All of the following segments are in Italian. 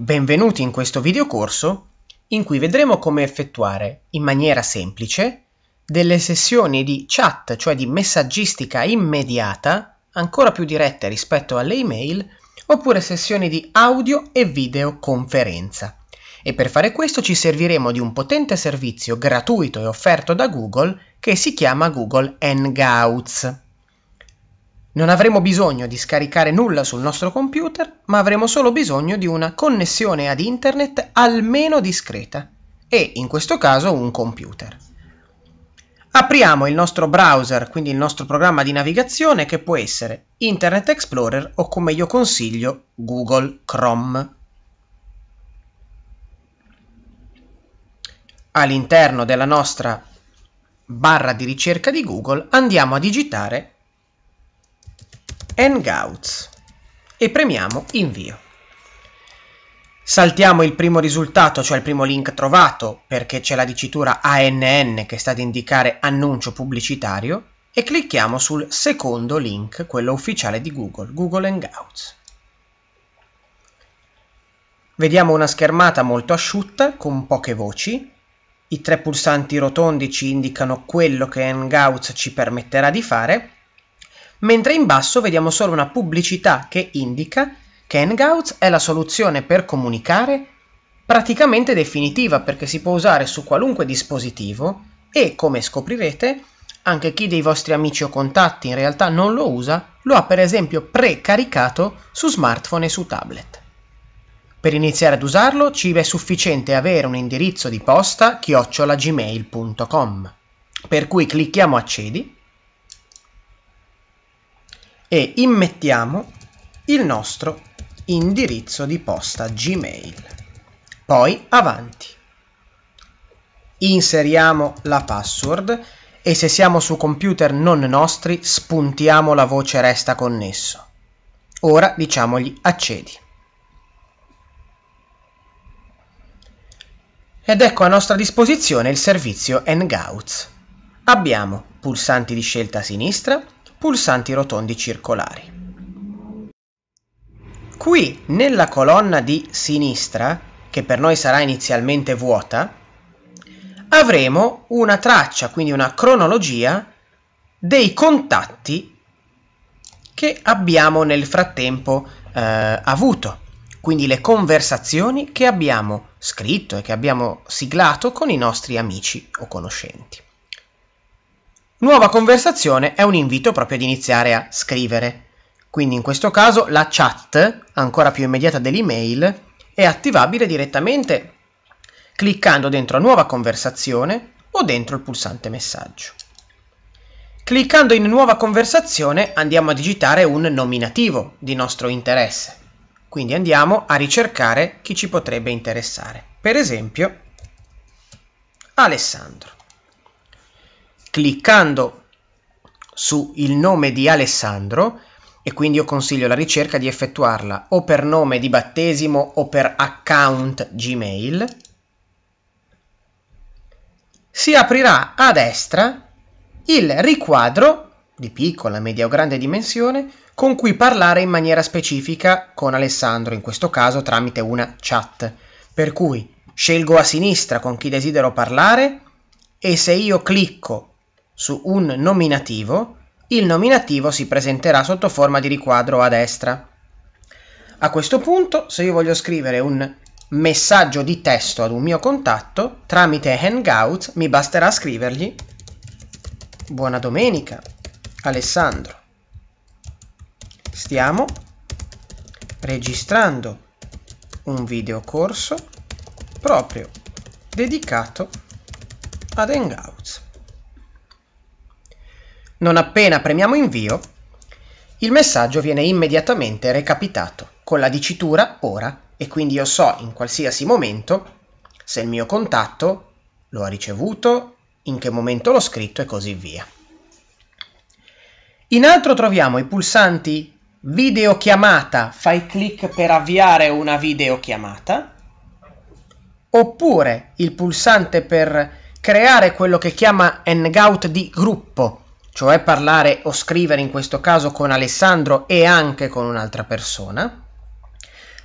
Benvenuti in questo videocorso in cui vedremo come effettuare in maniera semplice delle sessioni di chat, cioè di messaggistica immediata, ancora più dirette rispetto alle email, oppure sessioni di audio e videoconferenza. E per fare questo ci serviremo di un potente servizio gratuito e offerto da Google che si chiama Google Hangouts. Non avremo bisogno di scaricare nulla sul nostro computer, ma avremo solo bisogno di una connessione ad internet almeno discreta e in questo caso un computer. Apriamo il nostro browser, quindi il nostro programma di navigazione che può essere Internet Explorer o come io consiglio Google Chrome. All'interno della nostra barra di ricerca di Google andiamo a digitare Hangouts e premiamo invio. Saltiamo il primo risultato, cioè il primo link trovato, perché c'è la dicitura ANN che sta ad indicare annuncio pubblicitario, e clicchiamo sul secondo link, quello ufficiale di Google, Google Hangouts. Vediamo una schermata molto asciutta, con poche voci. I tre pulsanti rotondi ci indicano quello che Hangouts ci permetterà di fare, mentre in basso vediamo solo una pubblicità che indica che Hangouts è la soluzione per comunicare praticamente definitiva perché si può usare su qualunque dispositivo e, come scoprirete, anche chi dei vostri amici o contatti in realtà non lo usa, lo ha per esempio precaricato su smartphone e su tablet. Per iniziare ad usarlo ci è sufficiente avere un indirizzo di posta chiocciolagmail.com. Per cui clicchiamo accedi e immettiamo il nostro indirizzo di posta Gmail. Poi avanti. Inseriamo la password e se siamo su computer non nostri spuntiamo la voce resta connesso. Ora diciamogli accedi. Ed ecco a nostra disposizione il servizio Hangouts. Abbiamo pulsanti di scelta a sinistra, pulsanti rotondi circolari. Qui, nella colonna di sinistra, che per noi sarà inizialmente vuota, avremo una traccia, quindi una cronologia dei contatti che abbiamo nel frattempo eh, avuto, quindi le conversazioni che abbiamo scritto e che abbiamo siglato con i nostri amici o conoscenti. Nuova conversazione è un invito proprio ad iniziare a scrivere. Quindi in questo caso la chat, ancora più immediata dell'email, è attivabile direttamente cliccando dentro nuova conversazione o dentro il pulsante messaggio. Cliccando in nuova conversazione andiamo a digitare un nominativo di nostro interesse. Quindi andiamo a ricercare chi ci potrebbe interessare. Per esempio Alessandro cliccando su il nome di Alessandro e quindi io consiglio la ricerca di effettuarla o per nome di battesimo o per account Gmail. Si aprirà a destra il riquadro di piccola, media o grande dimensione con cui parlare in maniera specifica con Alessandro, in questo caso tramite una chat. Per cui scelgo a sinistra con chi desidero parlare e se io clicco su un nominativo, il nominativo si presenterà sotto forma di riquadro a destra. A questo punto, se io voglio scrivere un messaggio di testo ad un mio contatto, tramite Hangout mi basterà scrivergli Buona domenica, Alessandro. Stiamo registrando un videocorso proprio dedicato ad Hangouts. Non appena premiamo invio, il messaggio viene immediatamente recapitato con la dicitura ora e quindi io so in qualsiasi momento se il mio contatto lo ha ricevuto, in che momento l'ho scritto e così via. In altro troviamo i pulsanti videochiamata, fai clic per avviare una videochiamata, oppure il pulsante per creare quello che chiama hangout di gruppo, cioè parlare o scrivere in questo caso con Alessandro e anche con un'altra persona,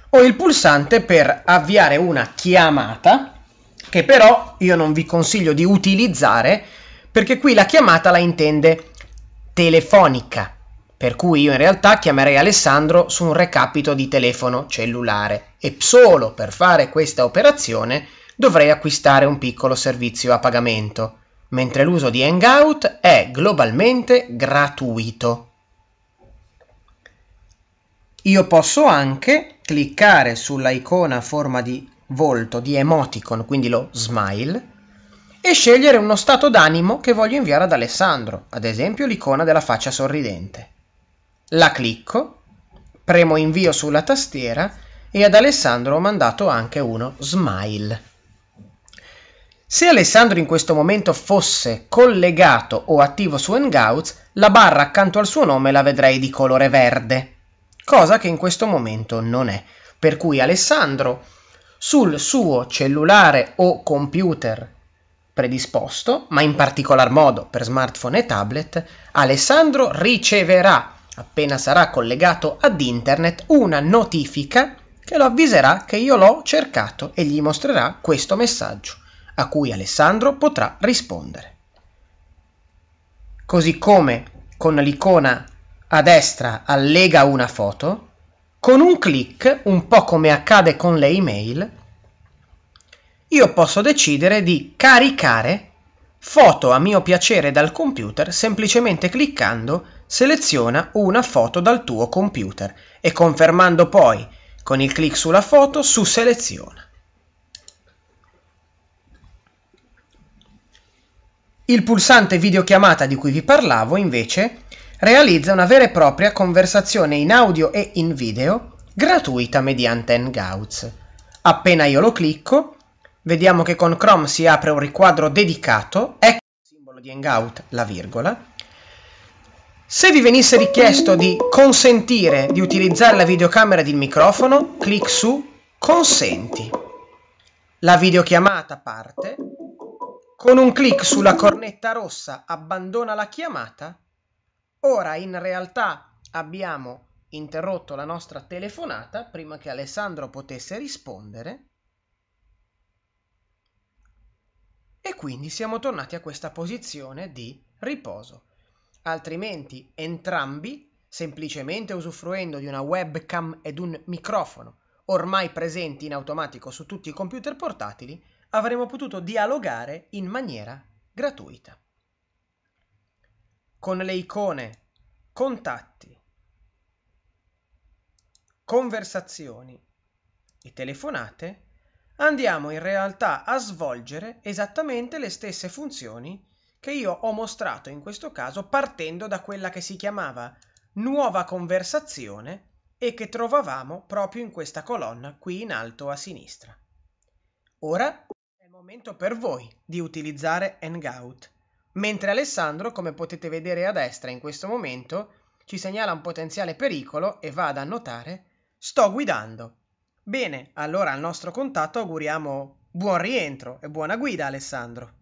o il pulsante per avviare una chiamata, che però io non vi consiglio di utilizzare, perché qui la chiamata la intende telefonica, per cui io in realtà chiamerei Alessandro su un recapito di telefono cellulare e solo per fare questa operazione dovrei acquistare un piccolo servizio a pagamento mentre l'uso di Hangout è globalmente gratuito. Io posso anche cliccare sulla icona a forma di volto, di emoticon, quindi lo smile, e scegliere uno stato d'animo che voglio inviare ad Alessandro, ad esempio l'icona della faccia sorridente. La clicco, premo invio sulla tastiera e ad Alessandro ho mandato anche uno smile. Se Alessandro in questo momento fosse collegato o attivo su Hangouts, la barra accanto al suo nome la vedrei di colore verde, cosa che in questo momento non è. Per cui Alessandro sul suo cellulare o computer predisposto, ma in particolar modo per smartphone e tablet, Alessandro riceverà, appena sarà collegato ad internet, una notifica che lo avviserà che io l'ho cercato e gli mostrerà questo messaggio a cui Alessandro potrà rispondere. Così come con l'icona a destra allega una foto, con un clic, un po' come accade con le email, io posso decidere di caricare foto a mio piacere dal computer semplicemente cliccando seleziona una foto dal tuo computer e confermando poi con il clic sulla foto su seleziona. Il pulsante videochiamata di cui vi parlavo, invece, realizza una vera e propria conversazione in audio e in video gratuita mediante Hangouts. Appena io lo clicco, vediamo che con Chrome si apre un riquadro dedicato, ecco il simbolo di Hangout, la virgola. Se vi venisse richiesto di consentire di utilizzare la videocamera ed il microfono, clic su Consenti. La videochiamata parte con un clic sulla cornetta rossa abbandona la chiamata. Ora in realtà abbiamo interrotto la nostra telefonata prima che Alessandro potesse rispondere. E quindi siamo tornati a questa posizione di riposo. Altrimenti entrambi, semplicemente usufruendo di una webcam ed un microfono ormai presenti in automatico su tutti i computer portatili, avremmo potuto dialogare in maniera gratuita. Con le icone contatti, conversazioni e telefonate andiamo in realtà a svolgere esattamente le stesse funzioni che io ho mostrato in questo caso partendo da quella che si chiamava nuova conversazione e che trovavamo proprio in questa colonna qui in alto a sinistra. Ora momento per voi di utilizzare Hangout. Mentre Alessandro, come potete vedere a destra in questo momento, ci segnala un potenziale pericolo e va ad annotare Sto guidando. Bene, allora al nostro contatto auguriamo buon rientro e buona guida Alessandro.